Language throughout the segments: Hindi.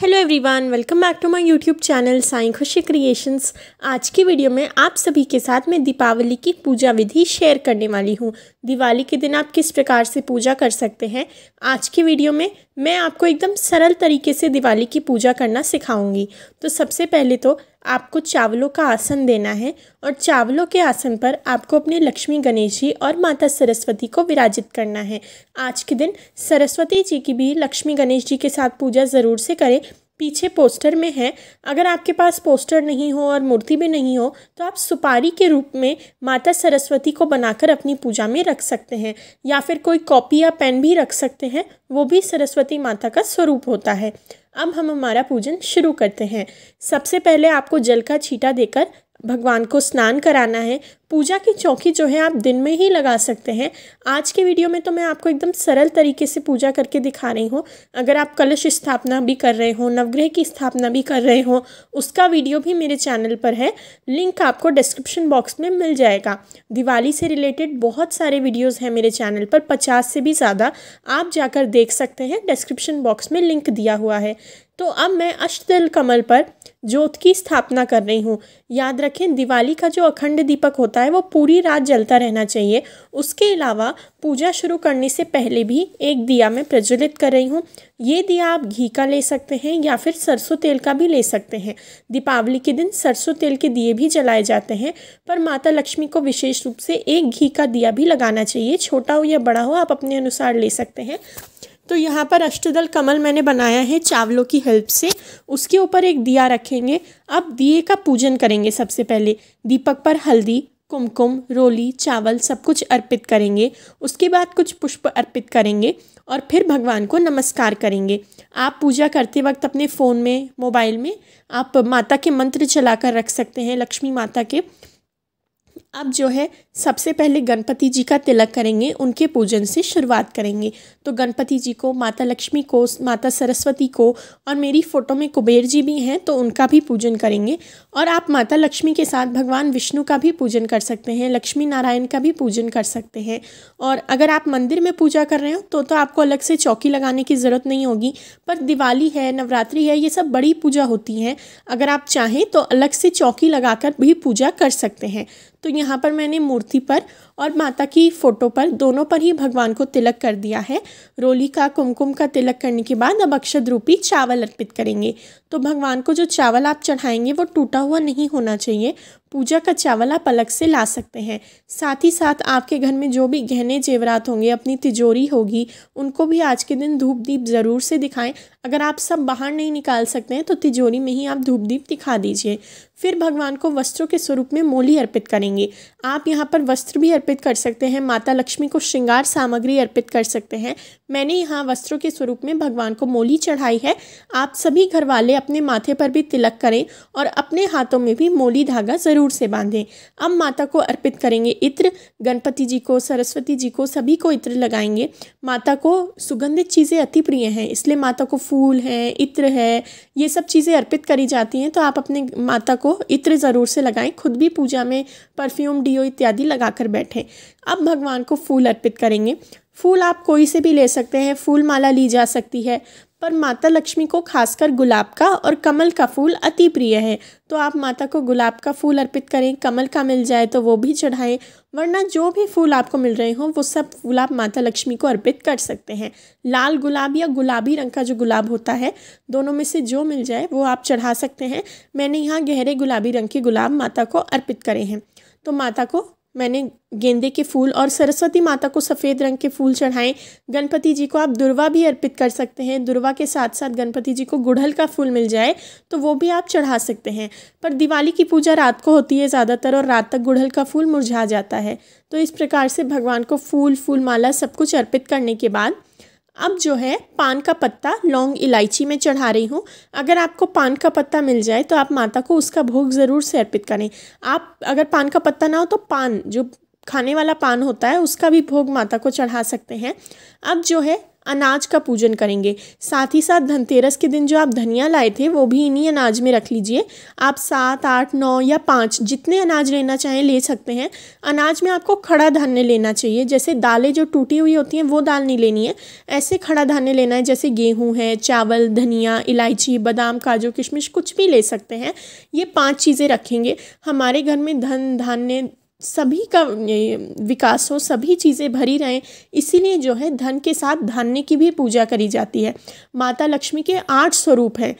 hello everyone welcome back to my YouTube channel Sai Khushi creations आज की वीडियो में आप सभी के साथ मैं दीपावली की पूजा विधि शेयर करने वाली हूँ दिवाली के दिन आप किस प्रकार से पूजा कर सकते हैं आज की वीडियो में मैं आपको एकदम सरल तरीके से दिवाली की पूजा करना सिखाऊंगी तो सबसे पहले तो आपको चावलों का आसन देना है और चावलों के आसन पर आपको अपने लक्ष्मी गणेश जी और माता सरस्वती को विराजित करना है आज के दिन सरस्वती जी की भी लक्ष्मी गणेश जी के साथ पूजा ज़रूर से करें पीछे पोस्टर में है अगर आपके पास पोस्टर नहीं हो और मूर्ति भी नहीं हो तो आप सुपारी के रूप में माता सरस्वती को बनाकर अपनी पूजा में रख सकते हैं या फिर कोई कॉपी या पेन भी रख सकते हैं वो भी सरस्वती माता का स्वरूप होता है अब हम हमारा पूजन शुरू करते हैं सबसे पहले आपको जल का छीटा देकर भगवान को स्नान कराना है पूजा की चौकी जो है आप दिन में ही लगा सकते हैं आज के वीडियो में तो मैं आपको एकदम सरल तरीके से पूजा करके दिखा रही हूँ अगर आप कलश स्थापना भी कर रहे हो नवग्रह की स्थापना भी कर रहे हो उसका वीडियो भी मेरे चैनल पर है लिंक आपको डिस्क्रिप्शन बॉक्स में मिल जाएगा दिवाली से रिलेटेड बहुत सारे वीडियोज़ हैं मेरे चैनल पर पचास से भी ज़्यादा आप जाकर देख सकते हैं डिस्क्रिप्शन बॉक्स में लिंक दिया हुआ है तो अब मैं अष्टदल कमल पर ज्योत की स्थापना कर रही हूँ याद रखें दिवाली का जो अखंड दीपक होता होता है वो पूरी रात जलता रहना चाहिए उसके अलावा पूजा शुरू करने से पहले भी एक दिया मैं प्रज्वलित कर रही हूँ ये दिया आप घी का ले सकते हैं या फिर सरसों तेल का भी ले सकते हैं दीपावली के दिन सरसों तेल के दिए भी जलाए जाते हैं पर माता लक्ष्मी को विशेष रूप से एक घी का दिया भी लगाना चाहिए छोटा हो या बड़ा हो आप अपने अनुसार ले सकते हैं तो यहाँ पर अष्टदल कमल मैंने बनाया है चावलों की हेल्प से उसके ऊपर एक दिया रखेंगे अब दिए का पूजन करेंगे सबसे पहले दीपक पर हल्दी कुमकुम रोली चावल सब कुछ अर्पित करेंगे उसके बाद कुछ पुष्प अर्पित करेंगे और फिर भगवान को नमस्कार करेंगे आप पूजा करते वक्त अपने फ़ोन में मोबाइल में आप माता के मंत्र चलाकर रख सकते हैं लक्ष्मी माता के आप जो है सबसे पहले गणपति जी का तिलक करेंगे उनके पूजन से शुरुआत करेंगे तो गणपति जी को माता लक्ष्मी को माता सरस्वती को और मेरी फ़ोटो में कुबेर जी भी हैं तो उनका भी पूजन करेंगे और आप माता लक्ष्मी के साथ भगवान विष्णु का भी पूजन कर सकते हैं लक्ष्मी नारायण का भी पूजन कर सकते हैं और अगर आप मंदिर में पूजा कर रहे हो तो तो आपको अलग से चौकी लगाने की ज़रूरत नहीं होगी पर दिवाली है नवरात्रि है ये सब बड़ी पूजा होती हैं अगर आप चाहें तो अलग से चौकी लगा भी पूजा कर सकते हैं तो यहाँ पर मैंने मूर्ति पर और माता की फ़ोटो पर दोनों पर ही भगवान को तिलक कर दिया है रोली का कुमकुम का तिलक करने के बाद अब अक्षत रूपी चावल अर्पित करेंगे तो भगवान को जो चावल आप चढ़ाएंगे वो टूटा हुआ नहीं होना चाहिए पूजा का चावल आप अलग से ला सकते हैं साथ ही साथ आपके घर में जो भी गहने जेवरात होंगे अपनी तिजोरी होगी उनको भी आज के दिन धूप दीप ज़रूर से दिखाएं अगर आप सब बाहर नहीं निकाल सकते हैं तो तिजोरी में ही आप धूप दीप दिखा दीजिए फिर भगवान को वस्त्रों के स्वरूप में मोली अर्पित करेंगे आप यहाँ पर वस्त्र भी अर्पित कर सकते हैं माता लक्ष्मी को श्रृंगार सामग्री अर्पित कर सकते हैं मैंने यहाँ वस्त्रों के स्वरूप में भगवान को मोली चढ़ाई है आप सभी घर वाले अपने माथे पर भी तिलक करें और अपने हाथों में भी मोली धागा जरूर ज़रूर से बांधें अब माता को अर्पित करेंगे इत्र गणपति जी को सरस्वती जी को सभी को इत्र लगाएंगे माता को सुगंधित चीज़ें अति प्रिय हैं इसलिए माता को फूल हैं इत्र है ये सब चीज़ें अर्पित करी जाती हैं तो आप अपने माता को इत्र ज़रूर से लगाएं खुद भी पूजा में परफ्यूम डिओ इत्यादि लगा कर बैठें अब भगवान को फूल अर्पित करेंगे फूल आप कोई से भी ले सकते हैं फूल माला ली जा सकती है पर माता लक्ष्मी को खासकर गुलाब का और कमल का फूल अति प्रिय है तो आप माता को गुलाब का फूल अर्पित करें कमल का मिल जाए तो वो भी चढ़ाएं वरना जो भी फूल आपको मिल रहे हों वो सब फूल आप माता लक्ष्मी को अर्पित कर सकते हैं लाल गुलाब या गुलाबी रंग का जो गुलाब होता है दोनों में से जो मिल जाए वो आप चढ़ा सकते हैं मैंने यहाँ गहरे गुलाबी रंग के गुलाब माता को अर्पित करे हैं तो माता को मैंने गेंदे के फूल और सरस्वती माता को सफ़ेद रंग के फूल चढ़ाएं गणपति जी को आप दुर्वा भी अर्पित कर सकते हैं दुर्वा के साथ साथ गणपति जी को गुड़हल का फूल मिल जाए तो वो भी आप चढ़ा सकते हैं पर दिवाली की पूजा रात को होती है ज़्यादातर और रात तक गुड़हल का फूल मुरझा जाता है तो इस प्रकार से भगवान को फूल फूल माला सब कुछ अर्पित करने के बाद अब जो है पान का पत्ता लौंग इलायची में चढ़ा रही हूँ अगर आपको पान का पत्ता मिल जाए तो आप माता को उसका भोग ज़रूर से अर्पित करें आप अगर पान का पत्ता ना हो तो पान जो खाने वाला पान होता है उसका भी भोग माता को चढ़ा सकते हैं अब जो है अनाज का पूजन करेंगे साथ ही साथ धनतेरस के दिन जो आप धनिया लाए थे वो भी इन्हीं अनाज में रख लीजिए आप सात आठ नौ या पाँच जितने अनाज लेना चाहें ले सकते हैं अनाज में आपको खड़ा धान्य लेना चाहिए जैसे दालें जो टूटी हुई होती हैं वो दाल नहीं लेनी है ऐसे खड़ा धान्य लेना है जैसे गेहूँ है चावल धनिया इलायची बादाम काजू किशमिश कुछ भी ले सकते हैं ये पाँच चीज़ें रखेंगे हमारे घर में धन धान्य सभी का विकास हो सभी चीज़ें भरी रहें इसीलिए जो है धन के साथ धान्य की भी पूजा करी जाती है माता लक्ष्मी के आठ स्वरूप हैं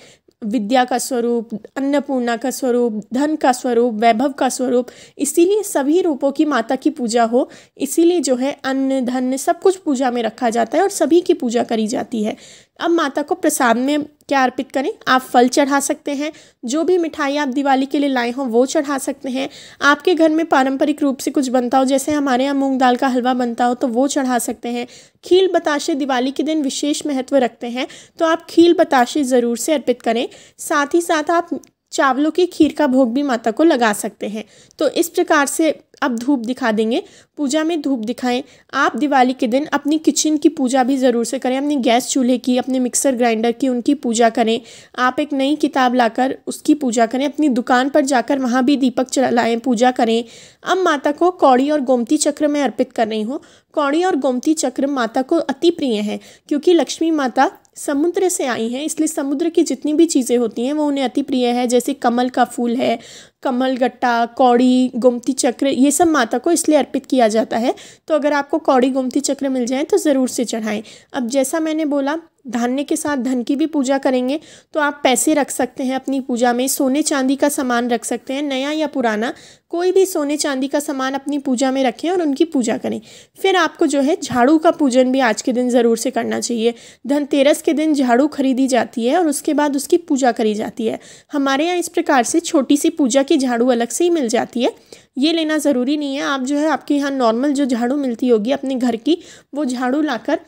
विद्या का स्वरूप अन्नपूर्णा का स्वरूप धन का स्वरूप वैभव का स्वरूप इसीलिए सभी रूपों की माता की पूजा हो इसीलिए जो है अन्न धन सब कुछ पूजा में रखा जाता है और सभी की पूजा करी जाती है अब माता को प्रसाद में क्या अर्पित करें आप फल चढ़ा सकते हैं जो भी मिठाई आप दिवाली के लिए लाए हों वो चढ़ा सकते हैं आपके घर में पारंपरिक रूप से कुछ बनता हो जैसे हमारे यहाँ मूंग दाल का हलवा बनता हो तो वो चढ़ा सकते हैं खील बताशे दिवाली के दिन विशेष महत्व रखते हैं तो आप खील बताशे ज़रूर से अर्पित करें साथ ही साथ आप चावलों की खीर का भोग भी माता को लगा सकते हैं तो इस प्रकार से अब धूप दिखा देंगे पूजा में धूप दिखाएं आप दिवाली के दिन अपनी किचन की पूजा भी ज़रूर से करें अपनी गैस चूल्हे की अपने मिक्सर ग्राइंडर की उनकी पूजा करें आप एक नई किताब लाकर उसकी पूजा करें अपनी दुकान पर जाकर वहाँ भी दीपक चलाएं पूजा करें अब माता को कौड़ी और गोमती चक्र में अर्पित कर रही हूँ कौड़ी और गोमती चक्र माता को अति प्रिय है क्योंकि लक्ष्मी माता समुद्र से आई हैं इसलिए समुद्र की जितनी भी चीज़ें होती हैं वो उन्हें अति प्रिय है जैसे कमल का फूल है कमल गट्टा कौड़ी गोमती चक्र ये सब माता को इसलिए अर्पित किया जाता है तो अगर आपको कौड़ी गोमती चक्र मिल जाए तो ज़रूर से चढ़ाएं अब जैसा मैंने बोला धान्य के साथ धन की भी पूजा करेंगे तो आप पैसे रख सकते हैं अपनी पूजा में सोने चांदी का सामान रख सकते हैं नया या पुराना कोई भी सोने चांदी का सामान अपनी पूजा में रखें और उनकी पूजा करें फिर आपको जो है झाड़ू का पूजन भी आज के दिन ज़रूर से करना चाहिए धनतेरस के दिन झाड़ू खरीदी जाती है और उसके बाद उसकी पूजा करी जाती है हमारे यहाँ इस प्रकार से छोटी सी पूजा की झाड़ू अलग से ही मिल जाती है ये लेना ज़रूरी नहीं है आप जो है आपके यहाँ नॉर्मल जो झाड़ू मिलती होगी अपने घर की वो झाड़ू लाकर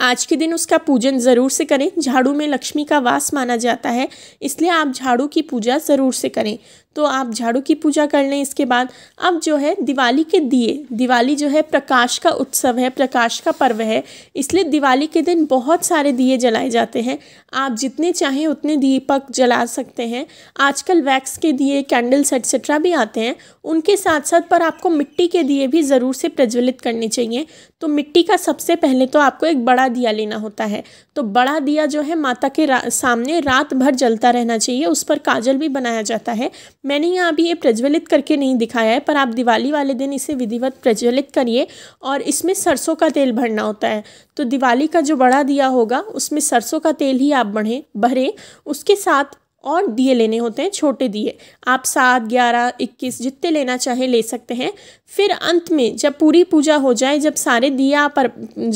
आज के दिन उसका पूजन ज़रूर से करें झाड़ू में लक्ष्मी का वास माना जाता है इसलिए आप झाड़ू की पूजा ज़रूर से करें तो आप झाड़ू की पूजा कर लें इसके बाद अब जो है दिवाली के दिए दिवाली जो है प्रकाश का उत्सव है प्रकाश का पर्व है इसलिए दिवाली के दिन बहुत सारे दिए जलाए जाते हैं आप जितने चाहें उतने दीपक जला सकते हैं आजकल वैक्स के दिए कैंडल्स एट्सेट्रा भी आते हैं उनके साथ साथ पर आपको मिट्टी के दिए भी ज़रूर से प्रज्वलित करने चाहिए तो मिट्टी का सबसे पहले तो आपको एक बड़ा बड़ा दिया लेना होता है तो बड़ा दिया जो है माता के रा, सामने रात भर जलता रहना चाहिए उस पर काजल भी बनाया जाता है मैंने यहाँ अभी ये प्रज्वलित करके नहीं दिखाया है पर आप दिवाली वाले दिन इसे विधिवत प्रज्वलित करिए और इसमें सरसों का तेल भरना होता है तो दिवाली का जो बड़ा दिया होगा उसमें सरसों का तेल ही आप बढ़ें भरें उसके साथ और दिए लेने होते हैं छोटे दिए आप सात ग्यारह इक्कीस जितने लेना चाहे ले सकते हैं फिर अंत में जब पूरी पूजा हो जाए जब सारे दिए आप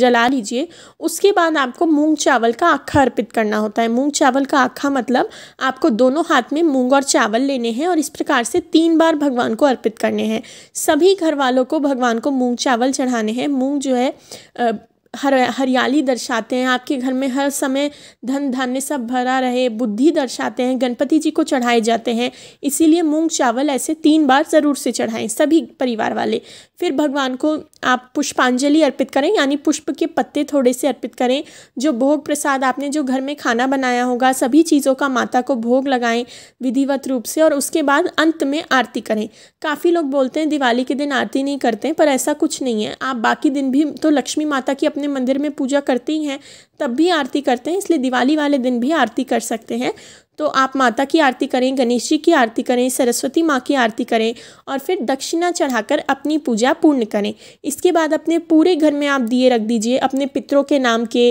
जला लीजिए उसके बाद आपको मूंग चावल का आखा अर्पित करना होता है मूंग चावल का आखा मतलब आपको दोनों हाथ में मूंग और चावल लेने हैं और इस प्रकार से तीन बार भगवान को अर्पित करने हैं सभी घर वालों को भगवान को मूँग चावल चढ़ाने हैं मूँग जो है हर हरियाली दर्शाते हैं आपके घर में हर समय धन धान्य सब भरा रहे बुद्धि दर्शाते हैं गणपति जी को चढ़ाए जाते हैं इसीलिए मूंग चावल ऐसे तीन बार ज़रूर से चढ़ाएं सभी परिवार वाले फिर भगवान को आप पुष्पांजलि अर्पित करें यानी पुष्प के पत्ते थोड़े से अर्पित करें जो भोग प्रसाद आपने जो घर में खाना बनाया होगा सभी चीज़ों का माता को भोग लगाएं विधिवत रूप से और उसके बाद अंत में आरती करें काफ़ी लोग बोलते हैं दिवाली के दिन आरती नहीं करते पर ऐसा कुछ नहीं है आप बाकी दिन भी तो लक्ष्मी माता की अपने मंदिर में पूजा करते ही हैं तब भी आरती करते हैं इसलिए दिवाली वाले दिन भी आरती कर सकते हैं तो आप माता की आरती करें गणेश जी की आरती करें सरस्वती माँ की आरती करें और फिर दक्षिणा चढ़ाकर अपनी पूजा पूर्ण करें इसके बाद अपने पूरे घर में आप दिए रख दीजिए अपने पितरों के नाम के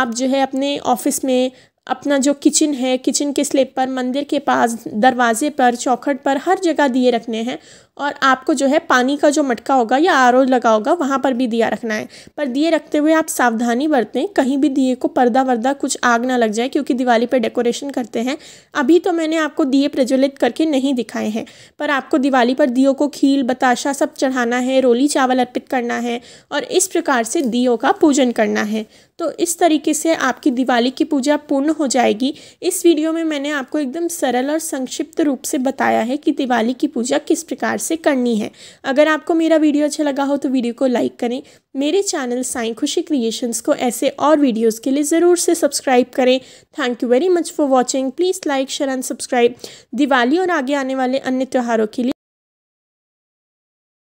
आप जो है अपने ऑफिस में अपना जो किचन है किचन के स्लेप पर मंदिर के पास दरवाजे पर चौखट पर हर जगह दिए रखने हैं और आपको जो है पानी का जो मटका होगा या आर लगा होगा वहाँ पर भी दिया रखना है पर दिए रखते हुए आप सावधानी बरतें कहीं भी दिए को पर्दा वर्दा कुछ आग ना लग जाए क्योंकि दिवाली पर डेकोरेशन करते हैं अभी तो मैंने आपको दिए प्रज्वलित करके नहीं दिखाए हैं पर आपको दिवाली पर दियो को खील बताशा सब चढ़ाना है रोली चावल अर्पित करना है और इस प्रकार से दियो का पूजन करना है तो इस तरीके से आपकी दिवाली की पूजा पूर्ण हो जाएगी इस वीडियो में मैंने आपको एकदम सरल और संक्षिप्त रूप से बताया है कि दिवाली की पूजा किस प्रकार से करनी है अगर आपको मेरा वीडियो अच्छा लगा हो तो वीडियो को लाइक करें मेरे चैनल साई खुशी क्रिएशंस को ऐसे और वीडियोस के लिए ज़रूर से सब्सक्राइब करें thank you very much for watching please like share and subscribe Diwali और आगे आने वाले अन्य त्यौहारों के लिए